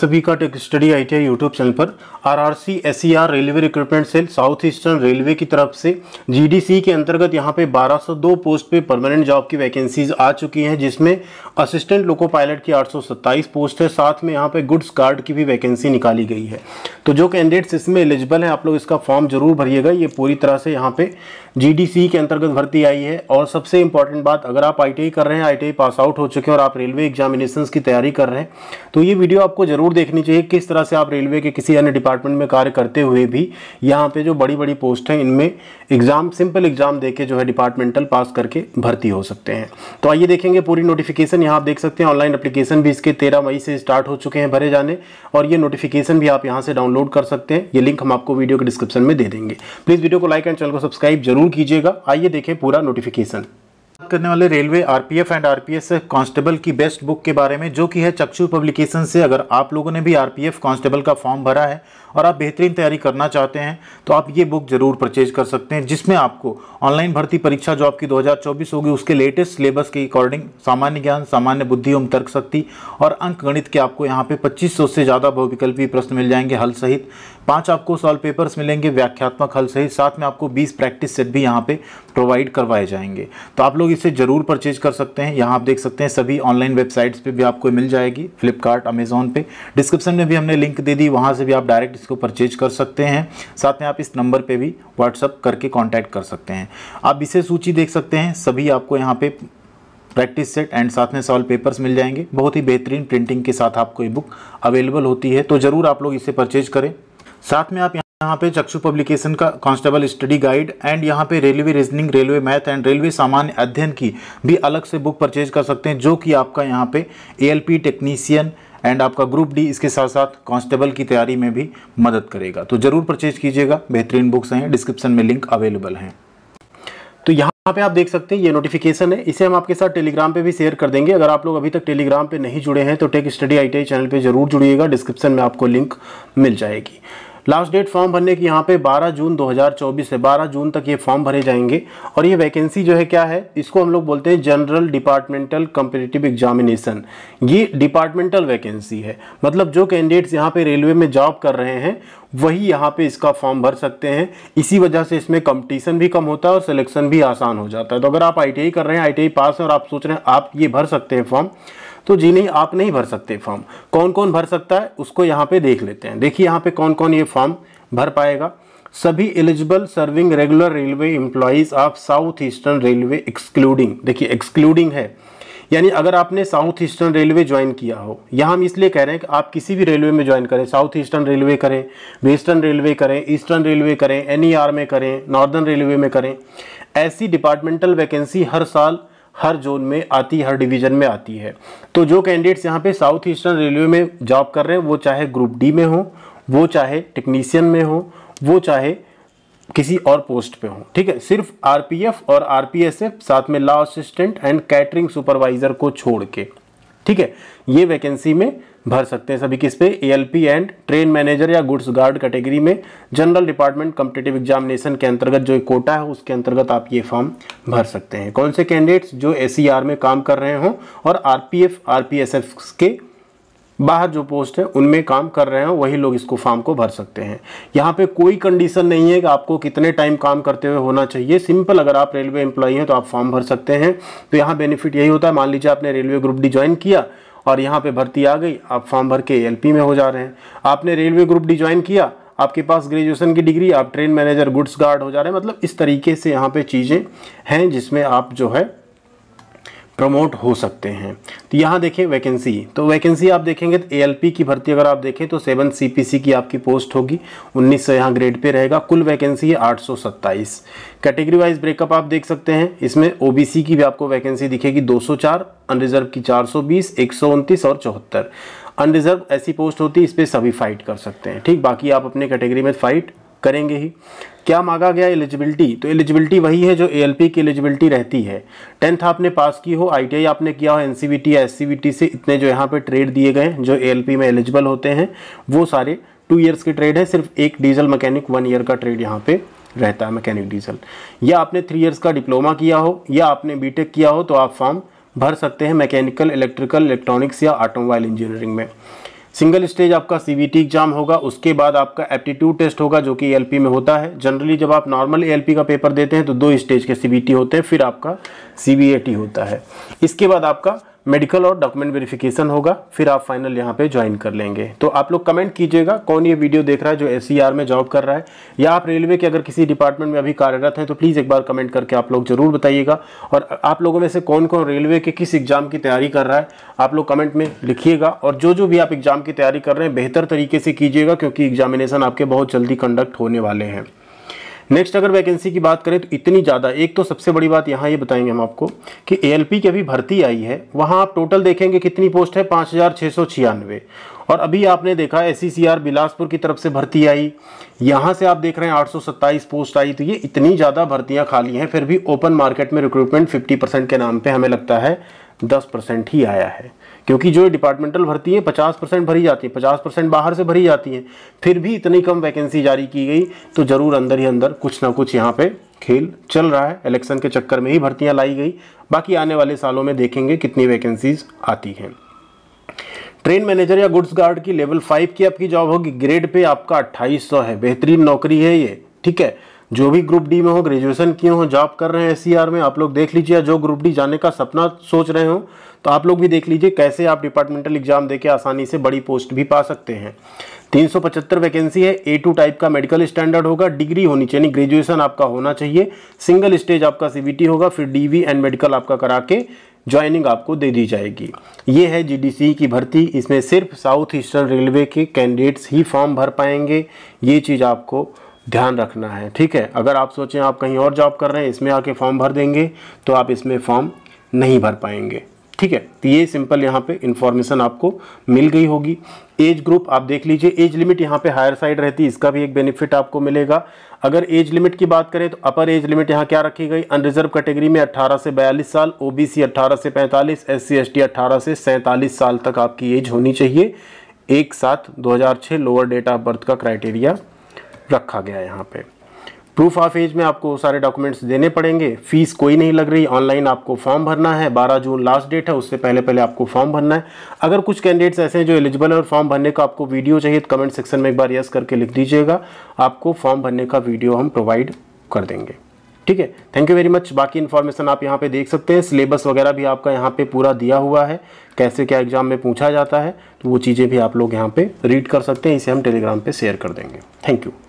सभी का Tech Study I T YouTube channel पर R R C S C R railway recruitment cell South eastern Railway की तरफ से जी डी सी के अंतर्गत यहाँ पे 1202 पोस्ट पे परमानेंट जॉब की वैकेंसीज आ चुकी हैं जिसमें असिस्टेंट लोको पायलट की 827 पोस्ट है साथ में यहाँ पे गुड्स गार्ड की भी वैकेंसी निकाली गई है तो जो कैंडिडेट्स इसमें एलिजिबल हैं आप लोग इसका फॉर्म जरूर भरिएगा ये पूरी तरह से यहाँ पे जी के अंतर्गत भर्ती आई है और सबसे इंपॉर्टेंट बात अगर आप आई कर रहे हैं आई पास आउट हो चुके हैं और आप रेलवे एग्जामिनेशन की तैयारी कर रहे हैं तो ये वीडियो आपको जरूर ज़रूर देखनी चाहिए किस तरह से आप रेलवे के किसी अन्य डिपार्टमेंट में कार्य करते हुए भी यहाँ पे जो बड़ी बड़ी पोस्ट हैं इनमें एग्ज़ाम सिंपल एग्ज़ाम दे जो है डिपार्टमेंटल पास करके भर्ती हो सकते हैं तो आइए देखेंगे पूरी नोटिफिकेशन यहाँ आप देख सकते हैं ऑनलाइन अप्लीकेशन भी इसके तेरह मई से स्टार्ट हो चुके हैं भरे जाने और ये नोटिफिकेशन भी आप यहाँ से डाउनलोड कर सकते हैं ये लिंक हम आपको वीडियो के डिस्क्रिप्शन में दे देंगे प्लीज़ वीडियो को लाइक एंड चैनल को सब्सक्राइब जरूर कीजिएगा आइए देखें पूरा नोटिफिकेशन करने वाले railway RPF and RPS constable की बेस्ट बुक के बारे में जो कि है चक्षु पब्लिकेशन से अगर आप लोगों ने भी आरपीएफ कांस्टेबल का फॉर्म भरा है और आप बेहतरीन तैयारी करना चाहते हैं तो आप ये बुक ज़रूर परचेज कर सकते हैं जिसमें आपको ऑनलाइन भर्ती परीक्षा जो आपकी 2024 होगी उसके लेटेस्ट सिलेबस के अकॉर्डिंग सामान्य ज्ञान सामान्य बुद्धि एवं तर्क शक्ति और अंक गणित के आपको यहाँ पे 2500 से ज़्यादा बहुविकल्पी प्रश्न मिल जाएंगे हल सहित पांच आपको सॉल्व पेपर्स मिलेंगे व्याख्यात्मक हल सहित साथ में आपको बीस प्रैक्टिस सेट भी यहाँ पर प्रोवाइड करवाए जाएंगे तो आप लोग से ज़रूर परचेज कर सकते हैं यहाँ आप देख सकते हैं सभी ऑनलाइन वेबसाइट्स पे भी आपको मिल जाएगी फ्लिपकार्ट अमेजोन पे डिस्क्रिप्शन में भी हमने लिंक दे दी वहाँ से भी आप डायरेक्ट इसको परचेज कर सकते हैं साथ में आप इस नंबर पर भी व्हाट्सअप करके कॉन्टैक्ट कर सकते हैं आप इसे सूची देख सकते हैं सभी आपको यहाँ पर प्रैक्टिस सेट एंड साथ में सॉल्व पेपर्स मिल जाएंगे बहुत ही बेहतरीन प्रिंटिंग के साथ आपको ये बुक अवेलेबल होती है तो ज़रूर आप लोग इसे परचेज करें साथ में आप यहाँ पे चक्षु पब्लिकेशन का कांस्टेबल स्टडी गाइड एंड यहाँ पे railway reasoning railway math and railway सामान्य अध्ययन की भी अलग से बुक परचेज कर सकते हैं जो कि आपका यहाँ पे एएलपी टेक्नीशियन एंड आपका ग्रुप डी इसके साथ साथ कांस्टेबल की तैयारी में भी मदद करेगा तो ज़रूर परचेज कीजिएगा बेहतरीन बुक्स हैं डिस्क्रिप्शन में लिंक अवेलेबल हैं तो यहाँ यहाँ पे आप देख सकते हैं ये नोटिफिकेशन है इसे हम आपके साथ टेलीग्राम पे भी शेयर कर देंगे अगर आप लोग अभी तक टेलीग्राम पे नहीं जुड़े हैं तो टेक स्टडी आईटीआई चैनल पे जरूर जुड़िएगा डिस्क्रिप्शन में आपको लिंक मिल जाएगी लास्ट डेट फॉर्म भरने की यहाँ पे 12 जून 2024 है 12 जून तक ये फॉर्म भरे जाएंगे और ये वैकेंसी जो है क्या है इसको हम लोग बोलते हैं जनरल डिपार्टमेंटल कंपिटेटिव एग्जामिनेशन ये डिपार्टमेंटल वैकेंसी है मतलब जो कैंडिडेट्स यहाँ पे रेलवे में जॉब कर रहे हैं वही यहाँ पे इसका फॉर्म भर सकते हैं इसी वजह से इसमें कंपटीशन भी कम होता है और सिलेक्शन भी आसान हो जाता है तो अगर आप आई कर रहे हैं आई पास है और आप सोच रहे हैं आप ये भर सकते हैं फॉर्म तो जी नहीं आप नहीं भर सकते फॉर्म कौन कौन भर सकता है उसको यहाँ पे देख लेते हैं देखिए यहाँ पे कौन कौन ये फॉर्म भर पाएगा सभी eligible serving regular railway employees of South eastern Railway excluding देखिए एक्सक्लूडिंग है यानी अगर आपने साउथ ईस्टर्न रेलवे ज्वाइन किया हो यहाँ हम इसलिए कह रहे हैं कि आप किसी भी रेलवे में ज्वाइन करें साउथ ईस्टर्न रेलवे करें वेस्टर्न रेलवे करें ईस्टर्न रेलवे करें एन e में करें नॉर्दर्न रेलवे में करें ऐसी डिपार्टमेंटल वैकेंसी हर साल हर जोन में आती है हर डिवीज़न में आती है तो जो कैंडिडेट्स यहाँ पे साउथ ईस्टर्न रेलवे में जॉब कर रहे हैं वो चाहे ग्रुप डी में हो वो चाहे टेक्नीशियन में हो वो चाहे किसी और पोस्ट पे हो ठीक है सिर्फ आरपीएफ और आरपीएसएफ साथ में law assistant and catering supervisor को छोड़ के ठीक है ये वैकेंसी में भर सकते हैं सभी किस पे ए एंड ट्रेन मैनेजर या गुड्स गार्ड कैटेगरी में जनरल डिपार्टमेंट कम्पिटेटिव एग्जामिनेशन के अंतर्गत जो कोटा है उसके अंतर्गत आप ये फॉर्म भर सकते हैं कौन से कैंडिडेट्स जो एस e में काम कर रहे हों और एस एफ के बाहर जो पोस्ट है उनमें काम कर रहे हो वही लोग इसको फॉर्म को भर सकते हैं यहाँ पे कोई कंडीशन नहीं है कि आपको कितने टाइम काम करते हुए होना चाहिए सिंपल अगर आप रेलवे एम्प्लॉई हैं तो आप फॉर्म भर सकते हैं तो यहाँ बेनिफिट यही होता है मान लीजिए आपने रेलवे ग्रुप डी ज्वाइन किया और यहाँ पे भर्ती आ गई आप फॉर्म भर के एल में हो जा रहे हैं आपने रेलवे ग्रुप डी ज्वाइन किया आपके पास ग्रेजुएशन की डिग्री आप ट्रेन मैनेजर गुड्स गार्ड हो जा रहे हैं मतलब इस तरीके से यहाँ पे चीज़ें हैं जिसमें आप जो है प्रमोट हो सकते हैं तो यहाँ देखें वैकेंसी तो वैकेंसी आप देखेंगे तो ए की भर्ती अगर आप देखें तो सेवन सी की आपकी पोस्ट होगी उन्नीस सौ यहाँ ग्रेड पे रहेगा कुल वैकेंसी है आठ कैटेगरी वाइज ब्रेकअप आप देख सकते हैं इसमें ओ की भी आपको वैकेंसी दिखेगी 204 अनरिजर्व की 420 उनतीस और चौहत्तर अनरिजर्व ऐसी पोस्ट होती है इस पर सभी फाइट कर सकते हैं ठीक बाकी आप अपने कैटेगरी में फाइट करेंगे ही क्या मांगा गया एलिजिबिलिटी तो एलिजिबिलिटी वही है जो ए की एलिजिबिलिटी रहती है टेंथ आपने पास की हो आई आपने किया हो एन या एस से इतने जो यहाँ पे ट्रेड दिए गए जो ए में एलिजिबल होते हैं वो सारे टू ईयर्स के ट्रेड है सिर्फ एक डीजल मैकेनिक वन ईयर का ट्रेड यहाँ पे रहता है मैकेनिक डीजल या आपने थ्री ईयर्स का डिप्लोमा किया हो या आपने बी किया हो तो आप फॉर्म भर सकते हैं मैकेनिकल इलेक्ट्रिकल इलेक्ट्रॉनिक्स या ऑटोमोबाइल इंजीनियरिंग में सिंगल स्टेज आपका सी एग्जाम होगा उसके बाद आपका एप्टीट्यूड टेस्ट होगा जो कि एल में होता है जनरली जब आप नॉर्मल एल का पेपर देते हैं तो दो स्टेज के सी होते हैं फिर आपका सी होता है इसके बाद आपका मेडिकल और डॉक्यूमेंट वेरिफिकेशन होगा फिर आप फाइनल यहाँ पे ज्वाइन कर लेंगे तो आप लोग कमेंट कीजिएगा कौन ये वीडियो देख रहा है जो एस e में जॉब कर रहा है या आप रेलवे के अगर किसी डिपार्टमेंट में अभी कार्यरत हैं तो प्लीज़ एक बार कमेंट करके आप लोग ज़रूर बताइएगा और आप लोगों में से कौन कौन रेलवे के किस एग्ज़ाम की तैयारी कर रहा है आप लोग कमेंट में लिखिएगा और जो जो भी आप एग्ज़ाम की तैयारी कर रहे हैं बेहतर तरीके से कीजिएगा क्योंकि एग्जामिनेशन आपके बहुत जल्दी कंडक्ट होने वाले हैं नेक्स्ट अगर वैकेंसी की बात करें तो इतनी ज़्यादा एक तो सबसे बड़ी बात यहाँ ये यह बताएंगे हम आपको कि पी की अभी भर्ती आई है वहाँ आप टोटल देखेंगे कितनी पोस्ट है पाँच हज़ार छः सौ छियानवे और अभी आपने देखा एस सी e बिलासपुर की तरफ से भर्ती आई यहाँ से आप देख रहे हैं 827 पोस्ट आई तो ये इतनी ज़्यादा भर्तियाँ खाली हैं फिर भी ओपन मार्केट में रिक्रूटमेंट 50 परसेंट के नाम पे हमें लगता है 10 परसेंट ही आया है क्योंकि जो डिपार्टमेंटल भर्ती है पचास परसेंट भरी जाती है पचास परसेंट बाहर से भरी जाती है फिर भी इतनी कम वैकेंसी जारी की गई तो ज़रूर अंदर ही अंदर कुछ ना कुछ यहाँ पे खेल चल रहा है इलेक्शन के चक्कर में ही भर्तियाँ लाई गई बाकी आने वाले सालों में देखेंगे कितनी वैकेंसीज आती हैं ट्रेन मैनेजर या गुड्स गार्ड की लेवल फाइव की आपकी जॉब होगी ग्रेड पे आपका अट्ठाईस सौ है बेहतरीन नौकरी है ये ठीक है जो भी ग्रुप डी में हो ग्रेजुएशन किए हो जॉब कर रहे हैं एस e में आप लोग देख लीजिए जो ग्रुप डी जाने का सपना सोच रहे हो तो आप लोग भी देख लीजिए कैसे आप डिपार्टमेंटल एग्जाम देके आसानी से बड़ी पोस्ट भी पा सकते हैं 375 वैकेंसी है ए टू टाइप का मेडिकल स्टैंडर्ड होगा डिग्री होनी चाहिए ग्रेजुएशन आपका होना चाहिए सिंगल स्टेज आपका सी होगा फिर डी एंड मेडिकल आपका करा के ज्वाइनिंग आपको दे दी जाएगी ये है जीडीसी e की भर्ती इसमें सिर्फ साउथ ईस्टर्न रेलवे के कैंडिडेट्स ही फॉर्म भर पाएंगे ये चीज़ आपको ध्यान रखना है ठीक है अगर आप सोचें आप कहीं और जॉब कर रहे हैं इसमें आके फॉर्म भर देंगे तो आप इसमें फॉर्म नहीं भर पाएंगे ठीक है तो ये सिंपल यहाँ पे इन्फॉर्मेशन आपको मिल गई होगी एज ग्रुप आप देख लीजिए एज लिमिट यहाँ पे हायर साइड रहती है इसका भी एक बेनिफिट आपको मिलेगा अगर एज लिमिट की बात करें तो अपर एज लिमिट यहाँ क्या रखी गई अनरिजर्व कैटेगरी में 18 से 42 साल ओबीसी 18 से 45 एससी एसटी 18 से सैंतालीस साल तक आपकी एज होनी चाहिए एक साथ दो लोअर डेट ऑफ बर्थ का क्राइटेरिया रखा गया है यहाँ पे प्रूफ ऑफ एज में आपको सारे डॉक्यूमेंट्स देने पड़ेंगे फीस कोई नहीं लग रही ऑनलाइन आपको फॉर्म भरना है 12 जून लास्ट डेट है उससे पहले पहले आपको फॉर्म भरना है अगर कुछ कैंडिडेट्स ऐसे हैं जो एलिजिबल है और फॉर्म भरने का आपको वीडियो चाहिए तो कमेंट सेक्शन में एक बार यस करके लिख दीजिएगा आपको फॉर्म भरने का वीडियो हम प्रोवाइड कर देंगे ठीक है थैंक यू वेरी मच बाकी इन्फॉर्मेशन आप यहाँ पे देख सकते हैं सिलेबस वगैरह भी आपका यहाँ पे पूरा दिया हुआ है कैसे क्या एग्जाम में पूछा जाता है तो वो चीज़ें भी आप लोग यहाँ पे रीड कर सकते हैं इसे हम टेलीग्राम पे शेयर कर देंगे थैंक यू